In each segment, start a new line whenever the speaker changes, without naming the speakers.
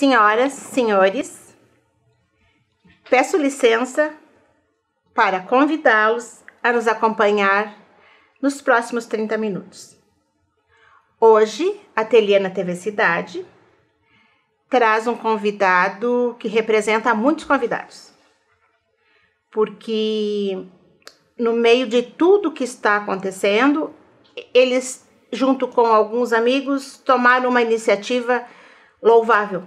Senhoras, senhores, peço licença para convidá-los a nos acompanhar nos próximos 30 minutos. Hoje, a na TV Cidade traz um convidado que representa muitos convidados, porque no meio de tudo que está acontecendo, eles, junto com alguns amigos, tomaram uma iniciativa louvável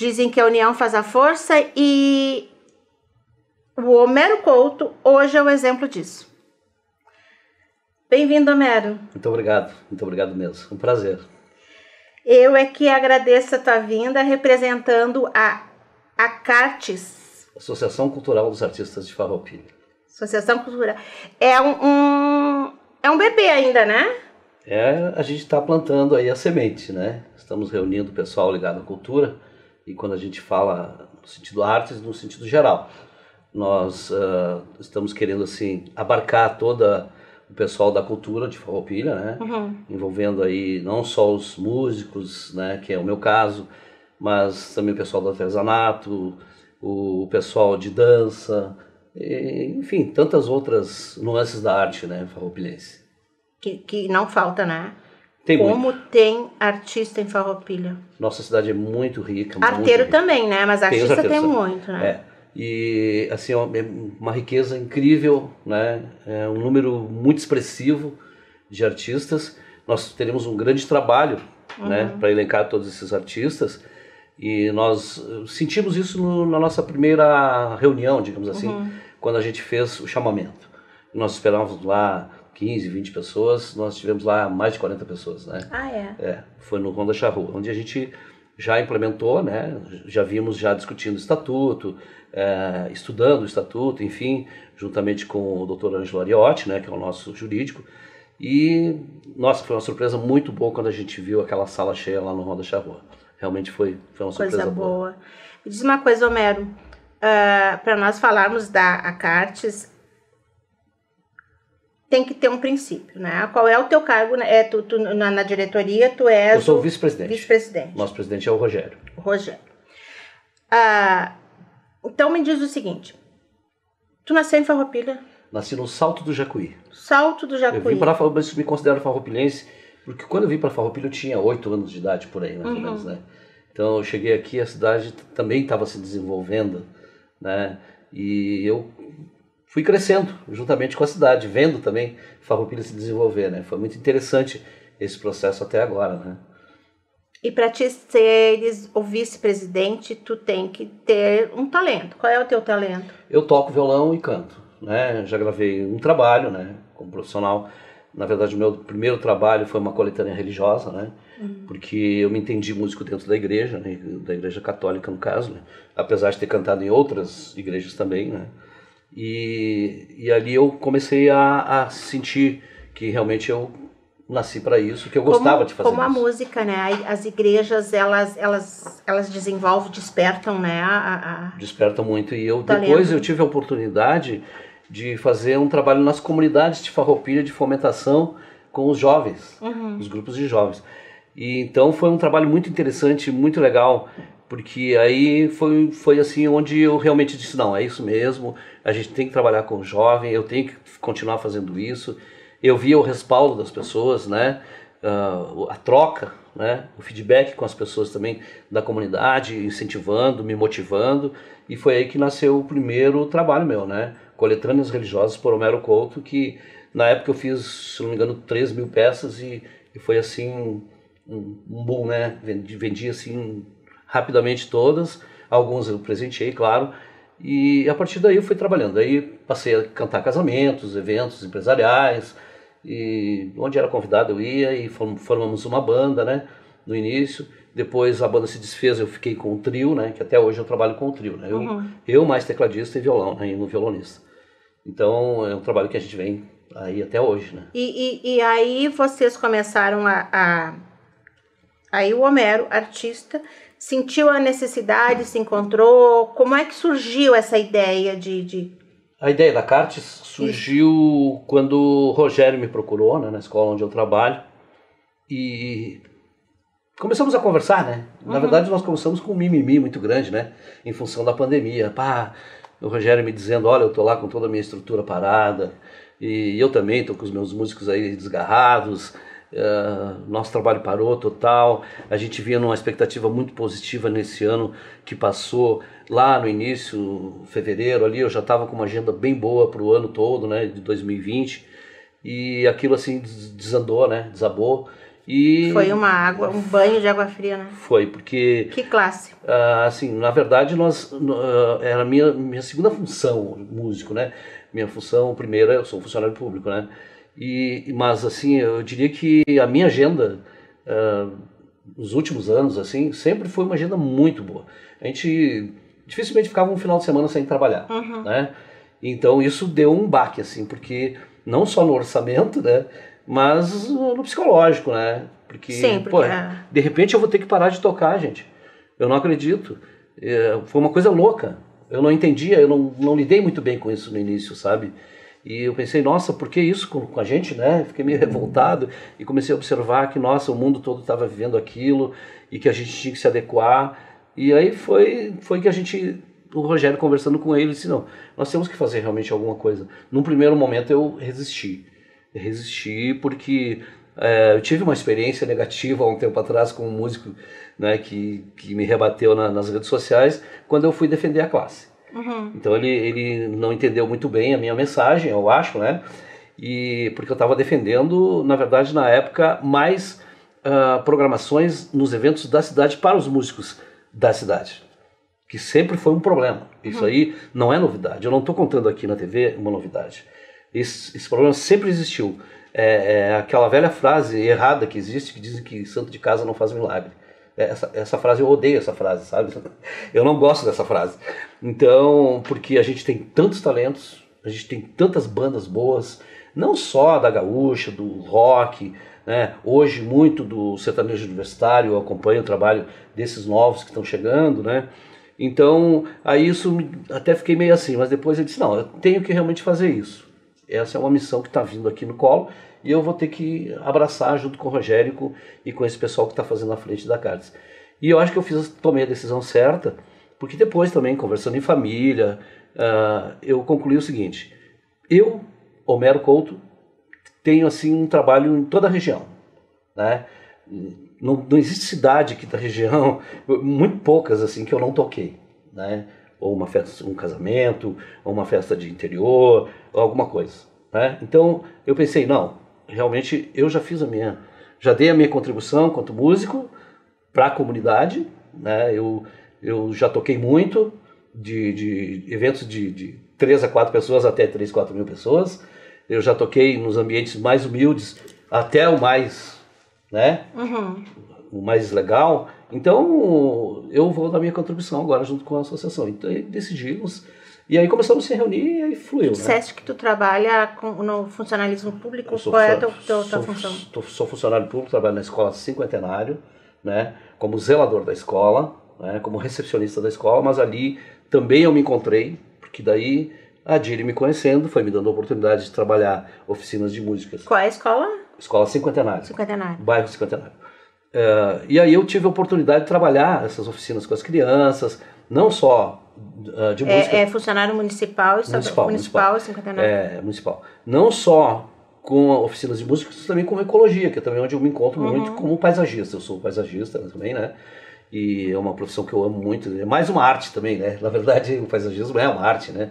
Dizem que a união faz a força e o Homero Couto hoje é o exemplo disso. Bem-vindo, Homero.
Muito obrigado, muito obrigado mesmo. Um prazer.
Eu é que agradeço a tua vinda representando a ACARTES.
Associação Cultural dos Artistas de Farroupilha.
Associação Cultural. É um, um, é um bebê ainda, né?
É, a gente está plantando aí a semente, né? Estamos reunindo o pessoal ligado à cultura e quando a gente fala no sentido artes, no sentido geral. Nós uh, estamos querendo, assim, abarcar toda o pessoal da cultura de Farroupilha, né? Uhum. Envolvendo aí não só os músicos, né, que é o meu caso, mas também o pessoal do artesanato, o pessoal de dança, enfim, tantas outras nuances da arte, né, farroupilhense. Que, que não
falta, né? Tem Como muito. tem artista em Farroupilha.
Nossa cidade é muito rica. Arteiro muito rica.
também, né? Mas artista tem, tem muito, né? É.
E, assim, é uma riqueza incrível, né? É um número muito expressivo de artistas. Nós teremos um grande trabalho, né, uhum. né? Para elencar todos esses artistas. E nós eh, sentimos isso no, na nossa primeira reunião, digamos assim, uhum. quando a gente fez o chamamento. Nós esperávamos lá 15, 20 pessoas, nós tivemos lá mais de 40 pessoas, né? Ah, é? É, foi no Honda Charru, onde a gente já implementou, né? Já vimos já discutindo o estatuto, é, estudando o estatuto, enfim, juntamente com o Dr. Ângelo Ariotti, né, que é o nosso jurídico. E nossa, foi uma surpresa muito boa quando a gente viu aquela sala cheia lá no Honda Charrua. Realmente foi, foi
uma coisa surpresa boa. boa. Me diz uma coisa, Homero. Uh, ah, para nós falarmos da Acartes, tem que ter um princípio, né? Qual é o teu cargo? Né? É tu, tu na, na, diretoria, tu és. Eu
sou o vice-presidente. Vice-presidente. Nosso presidente é o Rogério.
O Rogério. Ah, então me diz o seguinte: tu nasceu em Farroupilha?
Nasci no Salto do Jacuí.
Salto do Jacuí. Eu vim para
Farroupilha, me considero farroupilhense, porque quando eu vim para Farroupilha eu tinha 8 anos de idade por aí, mais uhum. ou menos, né? Então eu cheguei aqui, a cidade também estava se desenvolvendo, né? E eu fui crescendo juntamente com a cidade, vendo também Farroupilha se desenvolver, né? Foi muito interessante esse processo até agora, né?
E para te seres o vice-presidente, tu tem que ter um talento. Qual é o teu talento?
Eu toco violão e canto, né? Já gravei um trabalho, né? Como profissional. Na verdade, o meu primeiro trabalho foi uma coletânea religiosa, né? Uhum. Porque eu me entendi músico dentro da igreja, né? da igreja católica no caso, né? apesar de ter cantado em outras igrejas também, né? E, e ali eu comecei a, a sentir que realmente eu nasci para isso, que eu gostava como, de fazer. Como isso. a
música, né? As igrejas, elas, elas, elas desenvolvem, despertam, né? A,
a... Despertam muito. E eu depois eu tive a oportunidade de fazer um trabalho nas comunidades de farroupilha de fomentação com os jovens, uhum. os grupos de jovens. E então foi um trabalho muito interessante, muito legal porque aí foi, foi assim onde eu realmente disse, não, é isso mesmo, a gente tem que trabalhar com o jovem, eu tenho que continuar fazendo isso. Eu via o respaldo das pessoas, né? Uh, a troca, né? o feedback com as pessoas também da comunidade, incentivando, me motivando, e foi aí que nasceu o primeiro trabalho meu, né? Coletâneas Religiosas por Homero Couto, que na época eu fiz, se não me engano, 3 mil peças e, e foi assim um, um boom, né? Vendi, vendi assim rapidamente todas, alguns eu presenteei, claro, e a partir daí eu fui trabalhando. Aí passei a cantar casamentos, eventos empresariais, e onde era convidado eu ia e formamos uma banda, né? No início, depois a banda se desfez, eu fiquei com o trio, né? Que até hoje eu trabalho com o trio, né? Eu, uhum. eu mais tecladista e violão, né? E no violonista. Então é um trabalho que a gente vem aí até hoje, né?
E, e, e aí vocês começaram a, a... Aí o Homero, artista, sentiu a necessidade, se encontrou? Como é que surgiu essa ideia de. de...
A ideia da Cartes surgiu Isso. quando o Rogério me procurou né, na escola onde eu trabalho e começamos a conversar, né? Na uhum. verdade, nós começamos com um mimimi muito grande, né? Em função da pandemia. Pá, o Rogério me dizendo: Olha, eu tô lá com toda a minha estrutura parada e eu também tô com os meus músicos aí desgarrados ah, nosso trabalho parou total. A gente vinha numa expectativa muito positiva nesse ano que passou. Lá no início, fevereiro, ali eu já estava com uma agenda bem boa para o ano todo, né, de 2020. E aquilo assim desandou, né, desabou. E foi uma água, um
banho de água fria, né?
Foi, porque. Que classe! Uh, assim, na verdade, nós uh, era a minha, minha segunda função, músico, né? Minha função, primeira, eu sou funcionário público, né? E, mas assim, eu diria que a minha agenda uh, nos últimos anos assim sempre foi uma agenda muito boa. A gente dificilmente ficava um final de semana sem trabalhar, uhum. né? Então isso deu um baque assim, porque não só no orçamento, né, mas no psicológico, né? Porque, Sim, porque pô, é. de repente eu vou ter que parar de tocar, gente. Eu não acredito. É, foi uma coisa louca. Eu não entendia, eu não, não lidei muito bem com isso no início, sabe? E eu pensei, nossa, por que isso com, a gente, né? Fiquei meio uhum. revoltado e comecei a observar que, nossa, o mundo todo estava vivendo aquilo e que a gente tinha que se adequar. E aí foi, foi que a gente o Rogério conversando com ele disse não nós temos que fazer realmente alguma coisa num primeiro momento eu resisti resisti porque é, eu tive uma experiência negativa há um tempo atrás com um músico né, que, que me rebateu na, nas redes sociais quando eu fui defender a classe Uhum. Então ele, ele não entendeu muito bem a minha mensagem, eu acho, né? E porque eu estava defendendo, na verdade, na época, mais uh, programações nos eventos da cidade para os músicos da cidade, que sempre foi um problema. Isso uhum. aí não é novidade. Eu não estou contando aqui na TV uma novidade. Esse, esse problema sempre existiu. É, é, aquela velha frase errada que existe que dizem que santo de casa não faz milagre. Essa, essa frase eu odeio essa frase, sabe? Eu não gosto dessa frase. Então, porque a gente tem tantos talentos, a gente tem tantas bandas boas, não só da gaúcha, do rock, né? Hoje muito do sertanejo universitário, eu acompanho o trabalho desses novos que estão chegando, né? Então, aí isso até fiquei meio assim, mas depois eu disse, não, eu tenho que realmente fazer isso. Essa é uma missão que está vindo aqui no colo e eu vou ter que abraçar junto com o Rogério e com esse pessoal que está fazendo à frente da Cards. E eu acho que eu fiz, tomei a decisão certa, porque depois também, conversando em família, uh, eu concluí o seguinte: eu, Homero Couto, tenho assim um trabalho em toda a região, né? Não, não existe cidade aqui da região, muito poucas assim que eu não toquei, né? ou uma festa, um casamento, ou uma festa de interior, ou alguma coisa. Né? Então eu pensei, não, realmente eu já fiz a minha, já dei a minha contribuição quanto músico para a comunidade, né? eu, eu já toquei muito de, de eventos de, de 3 a 4 pessoas até 3, 4 mil pessoas, eu já toquei nos ambientes mais humildes até o mais, né? Uhum. O mais legal. Então, eu vou dar minha contribuição agora junto com a associação. Então, decidimos. E aí começamos a se reunir e aí fluiu. Né? Disseste né?
que tu trabalha com, no funcionalismo público, qual é a tua, tua, sou, função? Sou,
sou funcionário público, trabalho na escola cinquentenário, né? como zelador da escola, né? como recepcionista da escola, mas ali também eu me encontrei, porque daí a Diri me conhecendo foi me dando a oportunidade de trabalhar oficinas de músicas. Qual é a escola? Escola Cinquentenário. Cinquentenário. Bairro Cinquentenário. Eh, e aí eu tive a oportunidade de trabalhar essas oficinas com as crianças, não só uh, de é, música. É, é
funcionário municipal, municipal, municipal, municipal 59.
É, municipal. Não só com oficinas de música, mas também com ecologia, que é também onde eu me encontro uhum. muito como paisagista. Eu sou paisagista né, também, né? E é uma profissão que eu amo muito. É mais uma arte também, né? Na verdade, o paisagismo é uma arte, né?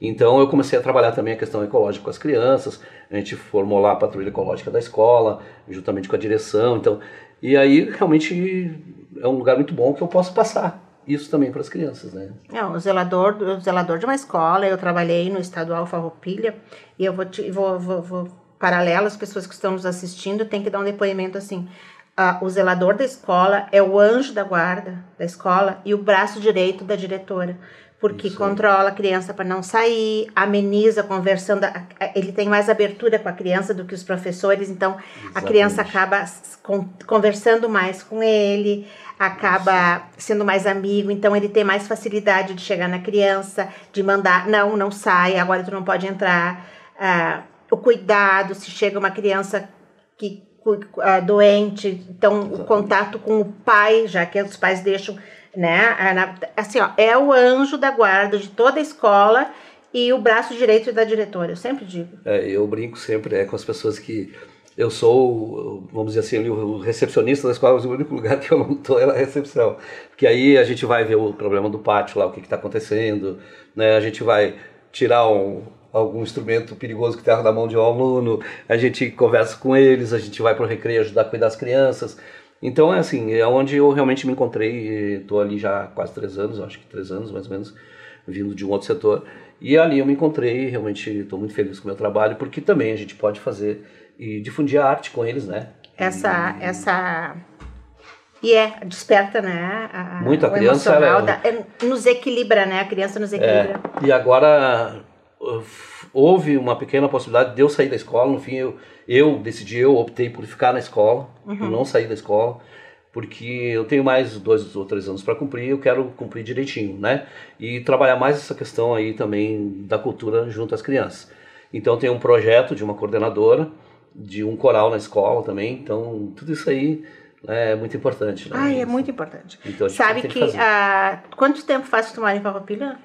Então eu comecei a trabalhar também a questão ecológica com as crianças, a gente formou lá a patrulha ecológica da escola, juntamente com a direção. Então e aí realmente é um lugar muito bom que eu posso passar isso também para as crianças, né?
É, o zelador, o zelador de uma escola, eu trabalhei no estadual Farroupilha, e eu vou, te, vou, vou, vou paralelo às pessoas que estão nos assistindo, tem que dar um depoimento assim, ah, o zelador da escola é o anjo da guarda da escola e o braço direito da diretora porque Isso. controla a criança para não sair, ameniza conversando, ele tem mais abertura com a criança do que os professores, então Exatamente. a criança acaba conversando mais com ele, acaba Isso. sendo mais amigo, então ele tem mais facilidade de chegar na criança, de mandar, não, não sai, agora tu não pode entrar. Ah, o cuidado, se chega uma criança que ah, doente, então Exatamente. o contato com o pai, já que os pais deixam né? É assim, ó, é o anjo da guarda de toda a escola e o braço direito da diretora, eu sempre digo.
É, eu brinco sempre né, com as pessoas que eu sou, vamos dizer assim, o recepcionista da escola, mas o único lugar que eu não estou é a recepção. Porque aí a gente vai ver o problema do pátio lá, o que está acontecendo, né? a gente vai tirar um, algum instrumento perigoso que está na mão de um aluno, a gente conversa com eles, a gente vai para o recreio ajudar a cuidar das crianças. Então é assim, é onde eu realmente me encontrei, estou ali já há quase três anos, acho que três anos mais ou menos, vindo de um outro setor. E ali eu me encontrei, realmente estou muito feliz com o meu trabalho, porque também a gente pode fazer e difundir a arte com eles, né?
Essa, e, essa e é, desperta, né? A, muito a criança. Ela, é da, é, nos equilibra, né? A criança nos é, equilibra.
É, e agora houve uma pequena possibilidade de eu sair da escola. No fim, eu, eu decidi, eu optei por ficar na escola, uhum. por não sair da escola, porque eu tenho mais dois ou três anos para cumprir, eu quero cumprir direitinho, né? E trabalhar mais essa questão aí também da cultura junto às crianças. Então, tem um projeto de uma coordenadora, de um coral na escola também, então tudo isso aí né, é muito importante. Né? Ah, é muito importante. Então, Sabe que, que
ah, quanto tempo faz tomar em Farroupilha?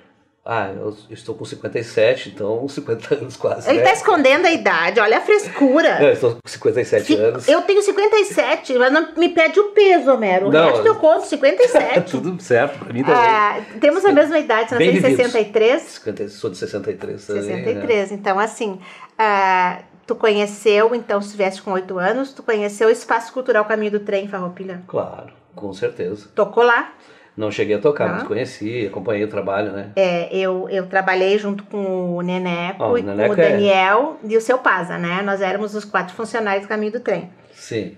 Ah, eu estou com 57, então 50 anos quase. Ele né? tá
escondendo a idade, olha a frescura. Não, eu
estou com 57 Se, anos. Eu
tenho 57, mas não me pede o peso, Homero. O não, resto eu conto, 57.
Tudo certo, pra mim também. Ah,
temos a mesma idade, você Bem nasceu em 63?
50, sou de 63 também. 63,
né? então assim. Ah, tu conheceu, então, se tivesse com 8 anos, tu conheceu o Espaço Cultural Caminho do Trem, Farroupilha?
Claro, com certeza. Tocou lá? Não cheguei a tocar, ah. mas conheci, acompanhei o trabalho, né?
É, eu, eu trabalhei junto com o Neneco oh, o Neneco com é o Daniel é... e o seu Paza, né? Nós éramos os quatro funcionários do caminho do trem. Sim.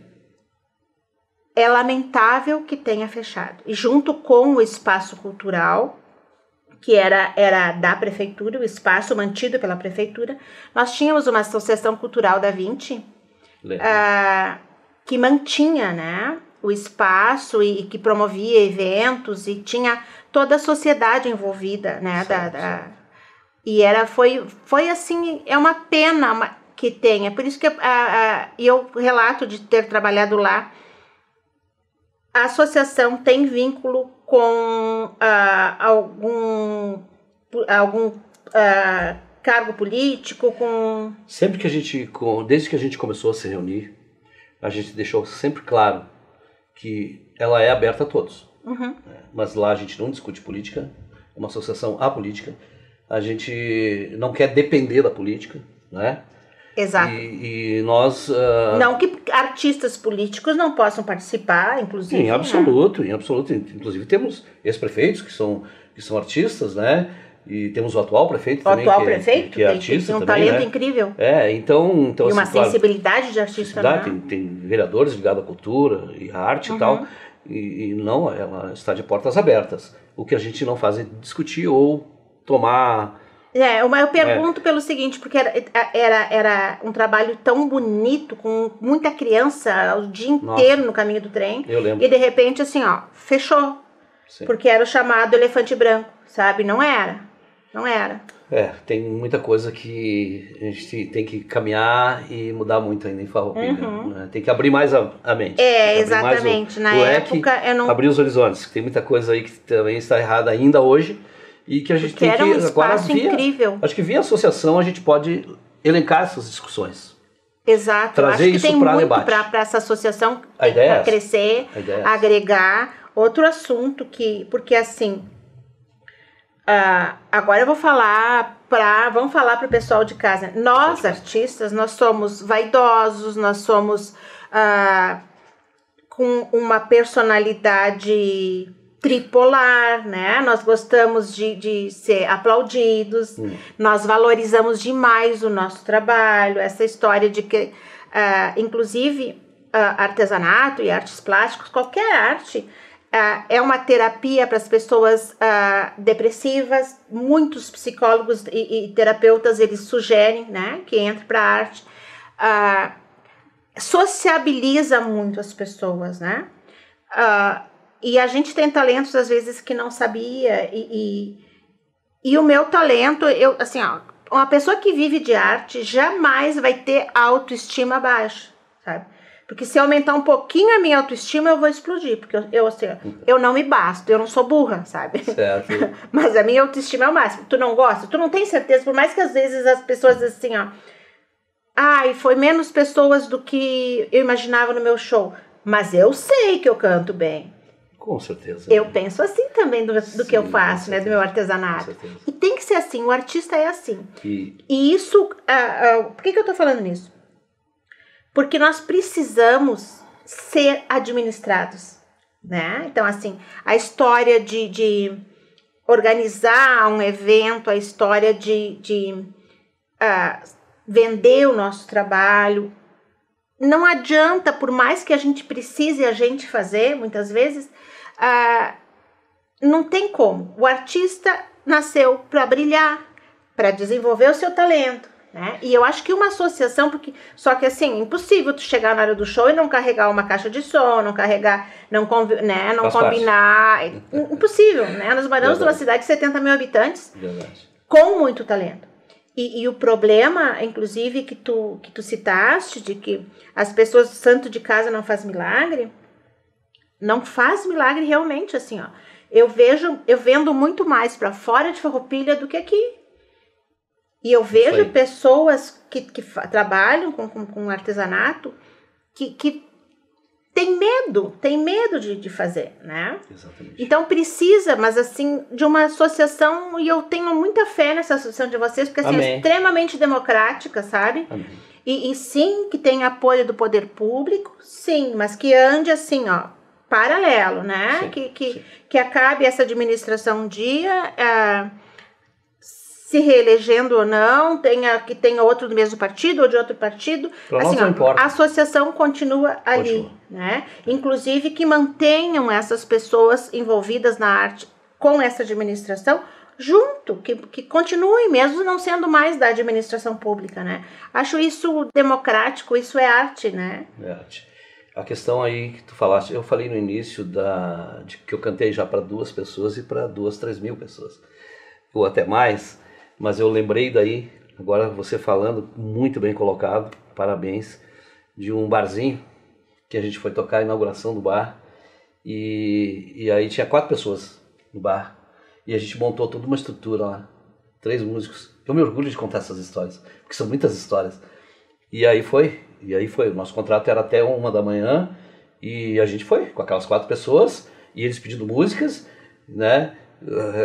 É lamentável que tenha fechado. E junto com o espaço cultural, que era, era da prefeitura, o espaço mantido pela prefeitura, nós tínhamos uma associação cultural da 20 uh, ah, que mantinha, né? o espaço e, e que promovia eventos e tinha toda a sociedade envolvida, né? da, da, e era foi foi assim é uma pena que tenha por isso que a, ah, a, ah, eu relato de ter trabalhado lá. A associação tem vínculo com a, ah, algum algum cargo político, com
sempre que a gente, com, desde que a gente começou a se reunir, a gente deixou sempre claro que ela é aberta a todos. Uhum. É, mas lá a gente não discute política, é uma associação apolítica. A gente não quer depender da política, né? Exato. E, e nós. Uh... Não
que artistas políticos não possam participar, inclusive. Em né? absoluto,
né? em absoluto. Inclusive temos ex-prefeitos que são, que são artistas, né? E temos o atual prefeito o também. Atual que é prefeito, é, que é tem, tem um também, talento né? incrível. É, então. então e assim, uma assim,
sensibilidade claro, de artista também. Tem,
tem vereadores ligados à cultura e à arte uhum. e tal. Uhum. E, e, não, ela está de portas abertas. O que a gente não faz é discutir ou tomar.
É, mas eu né? pergunto é. pelo seguinte, porque era, era, era um trabalho tão bonito, com muita criança o dia inteiro Nossa. no caminho do trem. Eu lembro. E de repente, assim, ó, fechou. Sim. Porque era o chamado elefante branco, sabe? Não era. Não era.
É, tem muita coisa que a gente tem que caminhar e mudar muito ainda em Farroupilha. Uhum. Né? Tem que abrir mais a, a mente. É,
exatamente. O, Na o época leque, eu não... Abrir
os horizontes. Tem muita coisa aí que também está errada ainda hoje e que a gente Porque tem que... Era um espaço incrível. acho que via associação a gente pode elencar essas discussões.
Exato. Trazer acho que tem para essa associação a ideia é crescer, a ideia é agregar outro assunto que... Porque assim... Uh, agora eu vou falar para, vamos falar para o pessoal de casa. Nós artistas, nós somos vaidosos, nós somos uh, com uma personalidade tripolar, né? Nós gostamos de, de ser aplaudidos, hum. nós valorizamos demais o nosso trabalho, essa história de que, uh, inclusive, uh, artesanato e artes plásticas, qualquer arte, Uh, é uma terapia para as pessoas uh, depressivas. Muitos psicólogos e, e, terapeutas eles sugerem, né, que entre para a arte. Uh, sociabiliza muito as pessoas, né? e a gente tem talentos às vezes que não sabia e, e, e o meu talento, eu assim, ó, uma pessoa que vive de arte jamais vai ter autoestima baixa, sabe? Porque se eu aumentar um pouquinho a minha autoestima, eu vou explodir. Porque eu, eu assim, eu não me basto, eu não sou burra, sabe? Certo. Mas a minha autoestima é o máximo. Tu não gosta? Tu não tem certeza, por mais que às vezes as pessoas assim, ó. Ai, foi menos pessoas do que eu imaginava no meu show. Mas eu sei que eu canto bem.
Com certeza. Eu né?
penso assim também do, do Sim, que eu faço, né? Do meu artesanato. E tem que ser assim, o artista é assim. E, e isso. Ah, ah, por que, que eu tô falando nisso? porque nós precisamos ser administrados, né? Então, assim, a história de, de organizar um evento, a história de, de uh, vender o nosso trabalho, não adianta, por mais que a gente precise a gente fazer, muitas vezes, uh, não tem como. O artista nasceu para brilhar, para desenvolver o seu talento, né? E eu acho que uma associação, porque só que assim, impossível tu chegar na área do show e não carregar uma caixa de som, não carregar, não, né, não combinar. É, impossível, né? Nós moramos numa cidade de 70 mil habitantes Verdade. com muito talento. E, e, o problema, inclusive, que tu, que tu citaste, de que as pessoas, santo de casa não faz milagre, não faz milagre realmente, assim, ó. Eu vejo, eu vendo muito mais para fora de Ferropilha do que aqui e eu vejo pessoas que, que trabalham com, com, com, artesanato que, que tem medo, tem medo de, de fazer, né? Exatamente. Então precisa, mas assim, de uma associação, e eu tenho muita fé nessa associação de vocês, porque assim, é extremamente democrática, sabe? Amém. E, e sim, que tem apoio do poder público, sim, mas que ande assim, ó, paralelo, né? Sim, que, que, sim. que acabe essa administração um dia. Eh, se reelegendo ou não, tenha, que tenha outro do mesmo partido ou de outro partido. assim, ó, a associação continua ali. Continua. Né? Inclusive que mantenham essas pessoas envolvidas na arte com essa administração junto, que, que continuem mesmo não sendo mais da administração pública. Né? Acho isso democrático, isso é arte. Né? É arte.
A questão aí que tu falaste, eu falei no início da, de que eu cantei já para duas pessoas e para duas, três mil pessoas, ou até mais mas eu lembrei daí, agora você falando, muito bem colocado, parabéns, de um barzinho que a gente foi tocar a inauguração do bar. E, e aí tinha quatro pessoas no bar. E a gente montou toda uma estrutura lá. Três músicos. Eu me orgulho de contar essas histórias, porque são muitas histórias. E aí foi, e aí foi. O nosso contrato era até uma da manhã e a gente foi com aquelas quatro pessoas e eles pedindo músicas, né?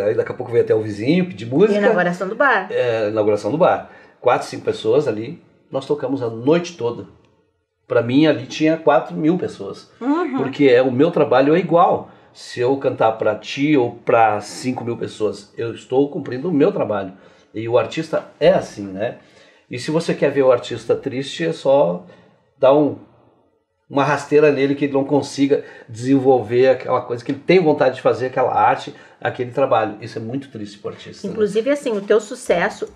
Aí daqui a pouco veio até o vizinho pedir música. inauguração do bar. É, inauguração do bar. Quatro, cinco pessoas ali. Nós tocamos a noite toda. Para mim, ali tinha quatro mil pessoas. Uhum. Porque é, o meu trabalho é igual. Se eu cantar para ti ou para cinco mil pessoas, eu estou cumprindo o meu trabalho. E o artista é assim, né? E se você quer ver o artista triste, é só dar um, uma rasteira nele que ele não consiga desenvolver aquela coisa que ele tem vontade de fazer, aquela arte aquele trabalho. Isso é muito triste para artista.
Né? Inclusive, né? assim, o teu sucesso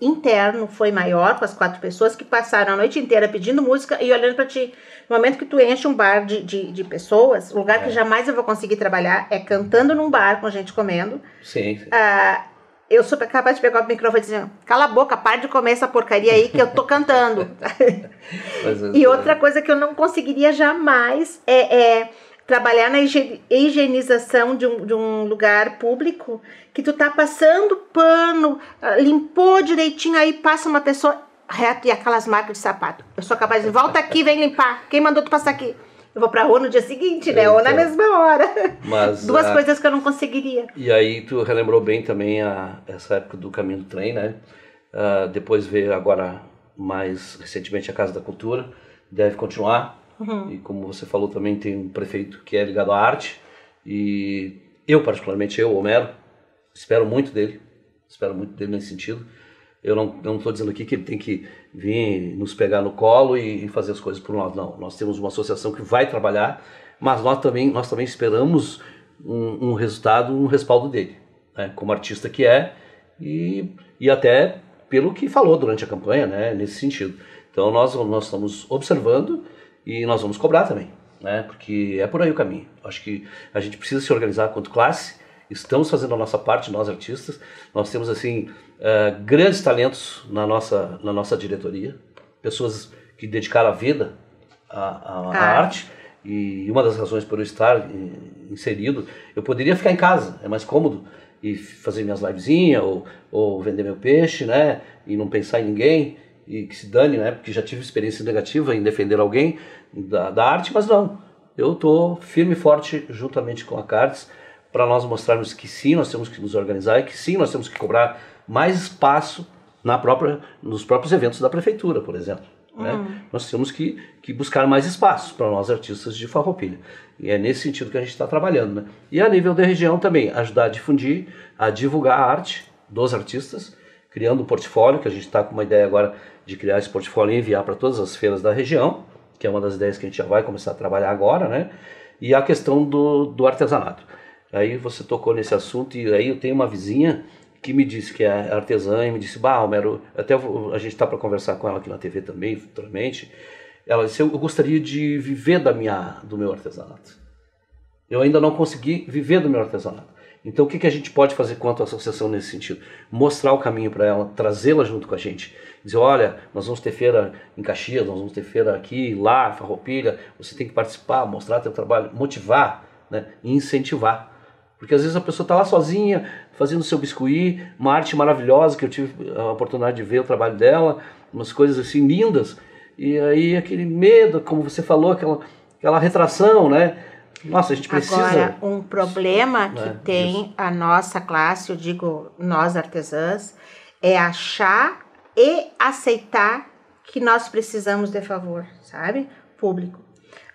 interno foi maior com as quatro pessoas que passaram a noite inteira pedindo música e olhando para ti. No momento que tu enche um bar de, de, de pessoas, o lugar é. que jamais eu vou conseguir trabalhar é cantando num bar com a gente comendo. Sim. sim. Ah, eu sou capaz de pegar o microfone e dizer, cala a boca, para de comer essa porcaria aí que eu tô cantando. É e assim, outra né? coisa que eu não conseguiria jamais é, é trabalhar na higienização de um, de um lugar público, que tu tá passando pano, ah, limpou direitinho, aí passa uma pessoa reto e aquelas marcas de sapato. Eu sou capaz de volta aqui, vem limpar. Quem mandou tu passar aqui? Eu vou pra rua no dia seguinte, né? Ou na mesma hora.
Mas, Duas a... Ah, coisas
que eu não conseguiria.
E aí tu relembrou bem também a, essa época do caminho do trem, né? Uh, depois veio agora mais recentemente a Casa da Cultura. Deve continuar Uhum. E como você falou também, tem um prefeito que é ligado à arte. E eu, particularmente, eu, Homero, espero muito dele. Espero muito dele nesse sentido. Eu não estou dizendo aqui que ele tem que vir nos pegar no colo e, e, fazer as coisas por nós. Não, nós temos uma associação que vai trabalhar, mas nós também, nós também esperamos um, um resultado, um respaldo dele, né? como artista que é e, e até pelo que falou durante a campanha, né? nesse sentido. Então nós, nós estamos observando e nós vamos cobrar também, né? Porque é por aí o caminho. Acho que a gente precisa se organizar quanto classe, estamos fazendo a nossa parte, nós artistas. Nós temos, assim, uh, grandes talentos na nossa, na nossa diretoria, pessoas que dedicaram a vida à, à, à arte. E uma das razões por eu estar eh, inserido, eu poderia ficar em casa, é mais cômodo e fazer minhas livezinhas ou, ou vender meu peixe, né? E não pensar em ninguém e que se dane, né? Porque já tive experiência negativa em defender alguém da, da arte, mas não. Eu estou firme e forte juntamente com a Cartes para nós mostrarmos que sim, nós temos que nos organizar e que sim, nós temos que cobrar mais espaço na própria, nos próprios eventos da prefeitura, por exemplo. Uhum. Né? Hum. Nós temos que, que buscar mais espaço para nós artistas de farroupilha. E é nesse sentido que a gente está trabalhando. Né? E a nível da região também, ajudar a difundir, a divulgar a arte dos artistas, criando um portfólio, que a gente está com uma ideia agora de criar esse portfólio e enviar para todas as feiras da região, que é uma das ideias que a gente já vai começar a trabalhar agora, né? E a questão do, do artesanato. Aí você tocou nesse assunto e aí eu tenho uma vizinha que me disse que é artesã e me disse, bah, Romero, até a gente está para conversar com ela aqui na TV também, futuramente, ela disse, eu gostaria de viver da minha, do meu artesanato. Eu ainda não consegui viver do meu artesanato. Então, o que, que a gente pode fazer quanto à associação nesse sentido? Mostrar o caminho para ela, trazê-la junto com a gente. Dizer, olha, nós vamos ter feira em Caxias, nós vamos ter feira aqui, lá, Farroupilha, você tem que participar, mostrar teu trabalho, motivar né? e incentivar. Porque às vezes a pessoa está lá sozinha, fazendo seu biscuit, uma arte maravilhosa que eu tive a oportunidade de ver o trabalho dela, umas coisas assim lindas, e aí aquele medo, como você falou, aquela, aquela retração, né? Nossa, a gente precisa. Agora,
um problema que é, tem isso. a nossa classe, eu digo nós artesãs, é achar e aceitar que nós precisamos de favor, sabe? Público.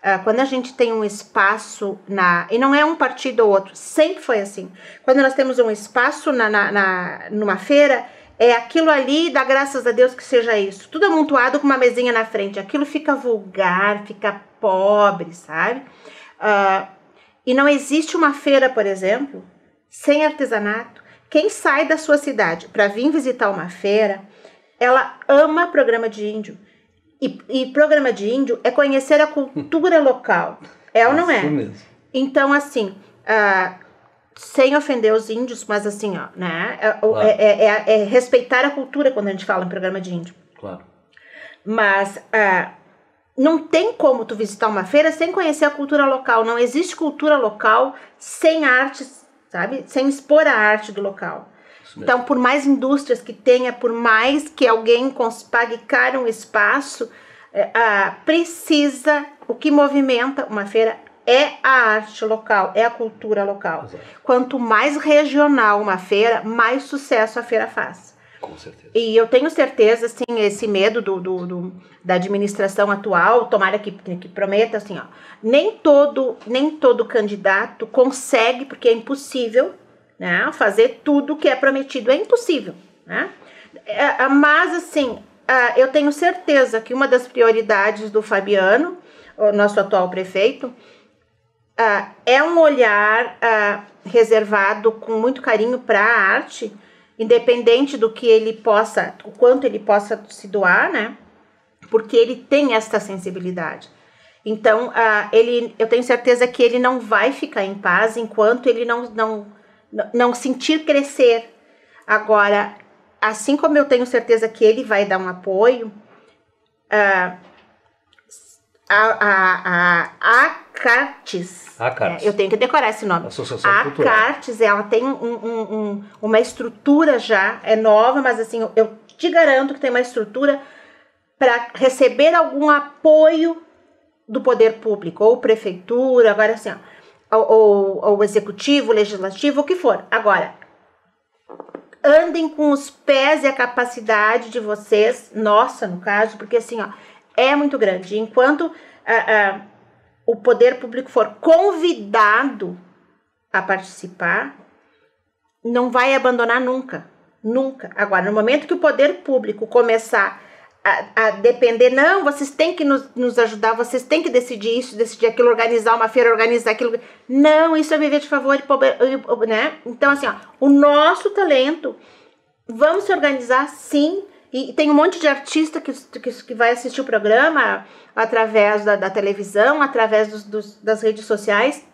Ah, quando a gente tem um espaço na. E não é um partido ou outro, sempre foi assim. Quando nós temos um espaço na, na, na numa feira, é aquilo ali, dá graças a Deus que seja isso. Tudo amontoado com uma mesinha na frente. Aquilo fica vulgar, fica pobre, sabe? Uh, e não existe uma feira, por exemplo, sem artesanato. Quem sai da sua cidade para vir visitar uma feira, ela ama programa de índio. E, e, programa de índio é conhecer a cultura local. É ou não é? Mesmo. Então, assim, uh, sem ofender os índios, mas assim, ó, né? É, claro. é, é, é, respeitar a cultura quando a gente fala em programa de índio. Claro. Mas uh, não tem como tu visitar uma feira sem conhecer a cultura local. Não existe cultura local sem arte, sabe? Sem expor a arte do local. Então, por mais indústrias que tenha, por mais que alguém pague caro um espaço, é, precisa, o que movimenta uma feira é a arte local, é a cultura local. Exato. Quanto mais regional uma feira, mais sucesso a feira faz. Com certeza. E eu tenho certeza, assim, esse medo do, do, do da administração atual, tomara que, que prometa, assim, ó, nem todo, nem todo candidato consegue, porque é impossível, né? Fazer tudo que é prometido é impossível, né? É, é, mas, assim, ah, eu tenho certeza que uma das prioridades do Fabiano, o nosso atual prefeito, ah, é um olhar ah, reservado com muito carinho para a arte, independente do que ele possa, o quanto ele possa se doar, né? Porque ele tem esta sensibilidade. Então, uh, ele, eu tenho certeza que ele não vai ficar em paz enquanto ele não, não, não sentir crescer. Agora, assim como eu tenho certeza que ele vai dar um apoio, uh, a, a, a Acartes. Acartes. É, eu tenho que decorar esse nome. Associação a Cultural. ela tem um, um, um, uma estrutura já, é nova, mas assim, eu te garanto que tem uma estrutura para receber algum apoio do poder público, ou prefeitura, agora assim, ó, ou, ou, ou executivo, legislativo, o que for. Agora, andem com os pés e a capacidade de vocês, nossa, no caso, porque assim, ó é muito grande. Enquanto ah, ah, o poder público for convidado a participar, não vai abandonar nunca. Nunca. Agora, no momento que o poder público começar a, a depender, não, vocês têm que nos, nos, ajudar, vocês têm que decidir isso, decidir aquilo, organizar uma feira, organizar aquilo. Não, isso é viver de favor pobre, né? Então, assim, ó, o nosso talento, vamos se organizar sim e tem um monte de artista que, que, que vai assistir o programa através da, da televisão, através dos, dos, das redes sociais.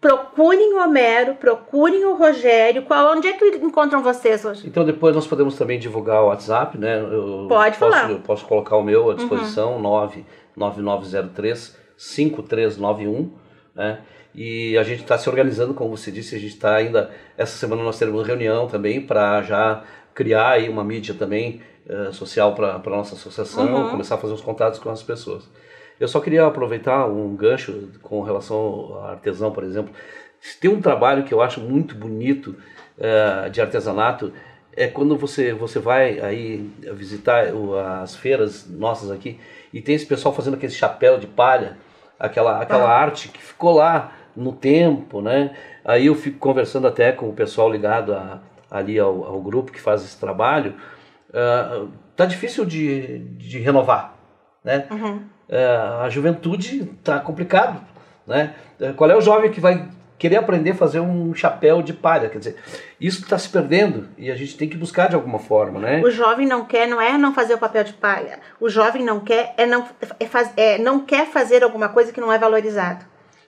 Procurem o Homero, procurem o Rogério. Qual, onde é que encontram vocês hoje?
Então depois nós podemos também divulgar o WhatsApp, né? Eu Pode posso, falar. Eu posso colocar o meu à disposição, uhum. 99903 5391, né? E a gente está se organizando, como você disse, a gente está ainda. Essa semana nós teremos reunião também para já criar aí uma mídia também uh, social para a nossa associação, uhum. começar a fazer os contatos com as pessoas. Eu só queria aproveitar um gancho com relação ao artesão, por exemplo. Tem um trabalho que eu acho muito bonito uh, de artesanato, é quando você, você vai aí visitar as feiras nossas aqui e tem esse pessoal fazendo aquele chapéu de palha, aquela, aquela ah. arte que ficou lá no tempo, né? Aí eu fico conversando até com o pessoal ligado a, ali ao, ao grupo que faz esse trabalho, uh, difícil de, de renovar, né? Uhum. Uh, a juventude está complicado, né? Ah, qual é o jovem que vai querer aprender a fazer um chapéu de palha, quer dizer, isso está se perdendo e a gente tem que buscar de alguma forma, né? O
jovem não quer, não é não fazer o papel de palha. O jovem não quer é não é, faz, é não quer fazer alguma coisa que não é valorizado.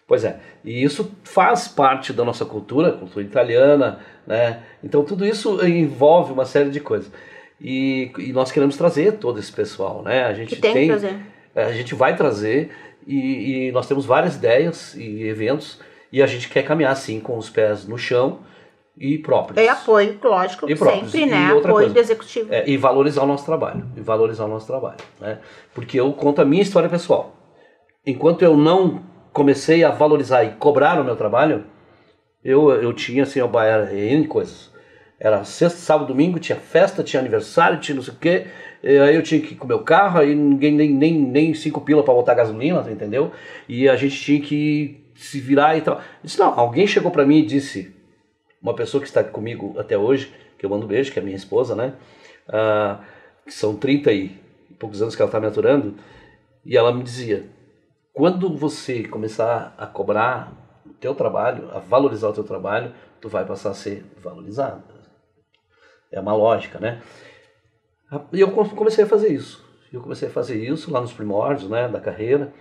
Pois é, e isso faz parte da nossa cultura, cultura italiana, né? Então tudo isso envolve uma série de coisas. E, e nós queremos trazer todo esse pessoal, né? A gente que tem, tem é, a gente vai trazer e, e, nós temos várias ideias e eventos e a gente quer caminhar assim com os pés no chão e próprios. E
apoio, lógico, e sempre, né? apoio coisa, do executivo. É,
e valorizar o nosso trabalho, e valorizar o nosso trabalho, né? Porque eu conto a minha história pessoal. Enquanto eu não comecei a valorizar e cobrar o meu trabalho, eu, eu tinha assim, eu era N coisas. Era sexta, sábado, domingo, tinha festa, tinha aniversário, tinha não sei o quê. Aí eu tinha que ir com o meu carro, aí ninguém nem, nem, nem cinco pila para botar gasolina, entendeu? E a gente tinha que se virar e tal. Disse, não, alguém chegou para mim e disse, uma pessoa que está comigo até hoje, que eu mando um beijo, que é minha esposa, né? Ah, que são 30 e poucos anos que ela está me aturando, e ela me dizia, quando você começar a cobrar o teu trabalho, a valorizar o teu trabalho, tu vai passar a ser valorizado. É uma lógica, né? E eu comecei a fazer isso. Eu comecei a fazer isso lá nos primórdios, né, da carreira.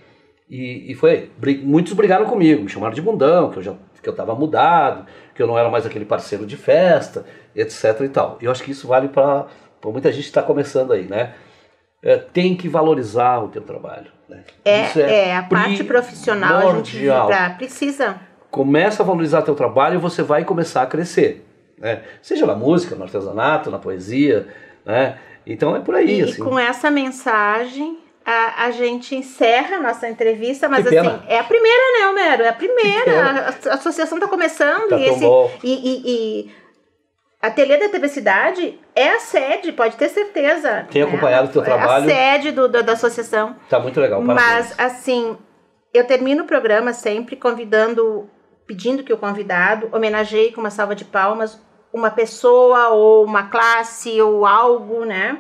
E, e foi aí. Muitos brigaram comigo, me chamaram de bundão, que eu já que eu estava mudado, que eu não era mais aquele parceiro de festa, etc e tal. Eu acho que isso vale para muita gente que está começando aí, né? é, tem que valorizar o teu trabalho. Né?
É, Isso é, é, a parte profissional a gente pra, precisa.
Começa a valorizar teu trabalho e você vai começar a crescer. Né? Seja na música, no artesanato, na poesia. Né? Então é por aí. E, assim. com
essa mensagem, a, a, gente encerra a nossa entrevista, mas assim, é a primeira, né, Homero? É a primeira. A, a, associação está começando tá e, esse, e, e, e Ateliê da TV Cidade é a sede, pode ter certeza. Tem né? acompanhado
o teu trabalho. É a
sede do, do, da associação.
Tá muito legal, parabéns.
Mas, assim, eu termino o programa sempre convidando, pedindo que o convidado homenageie com uma salva de palmas uma pessoa ou uma classe ou algo, né?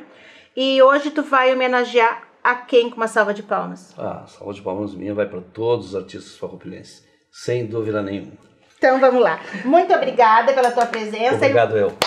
E hoje tu vai homenagear a quem com uma salva de palmas? Ah,
salva de palmas minha vai para todos os artistas farroupilenses, sem dúvida nenhuma.
Então vamos lá. Muito obrigada pela tua presença. Obrigado
eu.